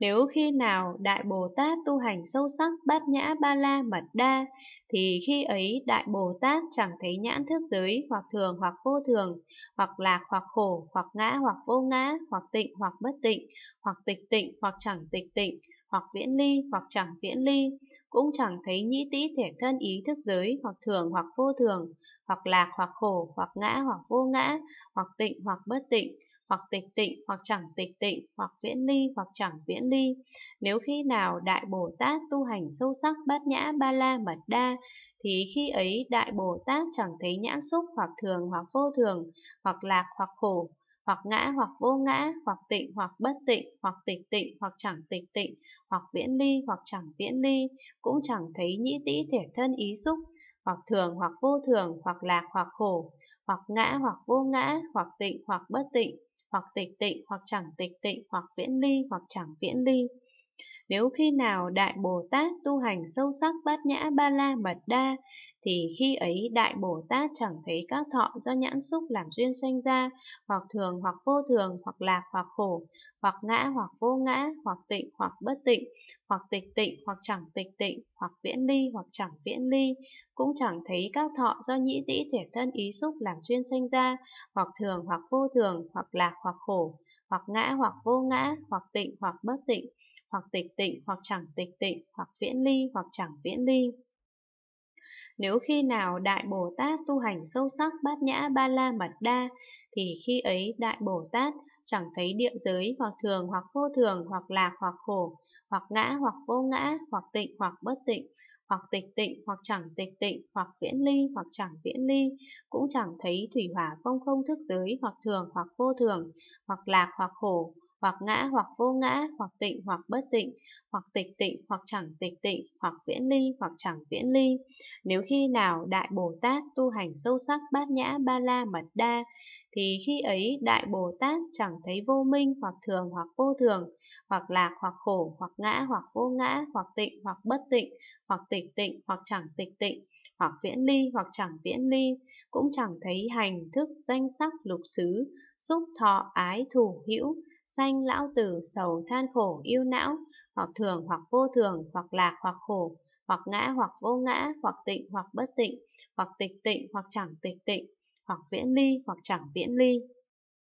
Nếu khi nào Đại Bồ Tát tu hành sâu sắc bát nhã ba la mật đa, thì khi ấy Đại Bồ Tát chẳng thấy nhãn thức giới hoặc thường hoặc vô thường, hoặc lạc hoặc khổ, hoặc ngã hoặc vô ngã, hoặc tịnh hoặc bất tịnh, hoặc tịch tịnh hoặc chẳng tịch tịnh, hoặc viễn ly hoặc chẳng viễn ly, cũng chẳng thấy nhĩ tĩ thể thân ý thức giới hoặc thường hoặc vô thường, hoặc lạc hoặc khổ, hoặc ngã hoặc vô ngã, hoặc tịnh hoặc bất tịnh, hoặc tịch tịnh hoặc chẳng tịch tịnh, hoặc viễn ly hoặc chẳng viễn ly. Nếu khi nào Đại Bồ Tát tu hành sâu sắc bát nhã ba la mật đa, thì khi ấy Đại Bồ Tát chẳng thấy nhãn xúc hoặc thường hoặc vô thường, hoặc lạc hoặc khổ, hoặc ngã hoặc vô ngã, hoặc tịnh hoặc bất tịnh, hoặc tịch tịnh hoặc chẳng tịch tịnh, hoặc viễn ly hoặc chẳng viễn ly, cũng chẳng thấy nhĩ tĩ thể thân ý xúc, hoặc thường hoặc vô thường, hoặc lạc hoặc khổ, hoặc ngã hoặc vô ngã, hoặc tịnh hoặc bất tịnh, hoặc tịch tịnh hoặc chẳng tịch tịnh, hoặc viễn ly hoặc chẳng viễn ly. Nếu khi nào Đại Bồ Tát tu hành sâu sắc bát nhã ba la mật đa, thì khi ấy Đại Bồ Tát chẳng thấy các thọ do nhãn xúc làm duyên sanh ra, hoặc thường hoặc vô thường, hoặc lạc hoặc khổ, hoặc ngã hoặc vô ngã, hoặc tịnh hoặc bất tịnh, hoặc tịch tịnh hoặc chẳng tịch tịnh, hoặc viễn ly hoặc chẳng viễn ly, cũng chẳng thấy các thọ do nhĩ tĩ thể thân ý xúc làm duyên sanh ra, hoặc thường hoặc vô thường, hoặc lạc hoặc khổ, hoặc ngã hoặc vô ngã, hoặc tịnh hoặc bất tịnh hoặc tịch tịnh, hoặc chẳng tịch tịnh, hoặc viễn ly, hoặc chẳng viễn ly. Nếu khi nào Đại Bồ Tát tu hành sâu sắc bát nhã ba la mật đa, thì khi ấy Đại Bồ Tát chẳng thấy địa giới hoặc thường hoặc vô thường hoặc lạc hoặc khổ, hoặc ngã hoặc vô ngã, hoặc tịnh hoặc bất tịnh, hoặc tịch tịnh hoặc chẳng tịch tịnh, hoặc viễn ly hoặc chẳng viễn ly, cũng chẳng thấy thủy hỏa phong không thức giới hoặc thường hoặc vô thường, hoặc lạc hoặc khổ, hoặc ngã hoặc vô ngã, hoặc tịnh hoặc bất tịnh, hoặc tịch tịnh hoặc chẳng tịch tịnh, hoặc viễn ly hoặc chẳng viễn ly. Nếu khi nào Đại Bồ Tát tu hành sâu sắc bát nhã ba la mật đa, thì khi ấy Đại Bồ Tát chẳng thấy vô minh hoặc thường hoặc vô thường, hoặc lạc hoặc khổ, hoặc ngã hoặc vô ngã, hoặc tịnh hoặc bất tịnh, hoặc tịch tịnh hoặc chẳng tịch tịnh, hoặc viễn ly hoặc chẳng viễn ly, cũng chẳng thấy hành thức danh sắc lục xứ, xúc thọ ái thủ hữu, sanh sanh lão tử sầu than khổ yêu não, hoặc thường hoặc vô thường, hoặc lạc hoặc khổ, hoặc ngã hoặc vô ngã, hoặc tịnh hoặc bất tịnh, hoặc tịch tịnh hoặc chẳng tịch tịnh, hoặc viễn ly hoặc chẳng viễn ly.